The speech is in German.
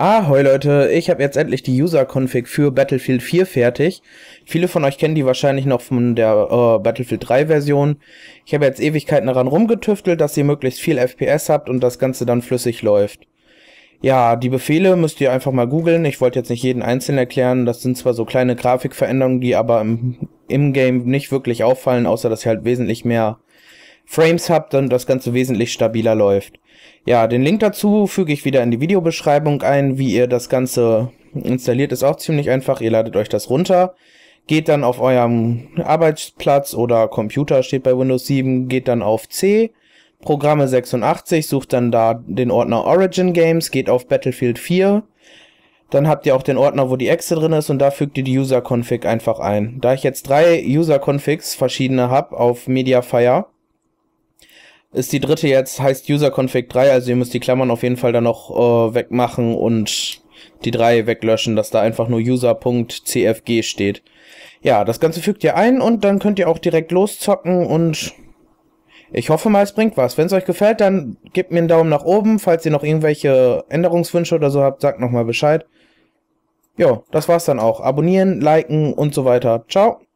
Ahoi Leute, ich habe jetzt endlich die User-Config für Battlefield 4 fertig. Viele von euch kennen die wahrscheinlich noch von der äh, Battlefield 3 Version. Ich habe jetzt Ewigkeiten daran rumgetüftelt, dass ihr möglichst viel FPS habt und das Ganze dann flüssig läuft. Ja, die Befehle müsst ihr einfach mal googeln. Ich wollte jetzt nicht jeden einzeln erklären. Das sind zwar so kleine Grafikveränderungen, die aber im, im Game nicht wirklich auffallen, außer dass ihr halt wesentlich mehr Frames habt und das Ganze wesentlich stabiler läuft. Ja, den Link dazu füge ich wieder in die Videobeschreibung ein, wie ihr das Ganze installiert, ist auch ziemlich einfach. Ihr ladet euch das runter, geht dann auf eurem Arbeitsplatz oder Computer, steht bei Windows 7, geht dann auf C, Programme 86, sucht dann da den Ordner Origin Games, geht auf Battlefield 4, dann habt ihr auch den Ordner, wo die Exe drin ist und da fügt ihr die User-Config einfach ein. Da ich jetzt drei User-Configs verschiedene habe auf Mediafire, ist die dritte jetzt, heißt User Config 3, also ihr müsst die Klammern auf jeden Fall dann noch äh, wegmachen und die 3 weglöschen, dass da einfach nur user.cfg steht. Ja, das Ganze fügt ihr ein und dann könnt ihr auch direkt loszocken und ich hoffe mal, es bringt was. Wenn es euch gefällt, dann gebt mir einen Daumen nach oben. Falls ihr noch irgendwelche Änderungswünsche oder so habt, sagt nochmal Bescheid. Jo, das war's dann auch. Abonnieren, liken und so weiter. Ciao.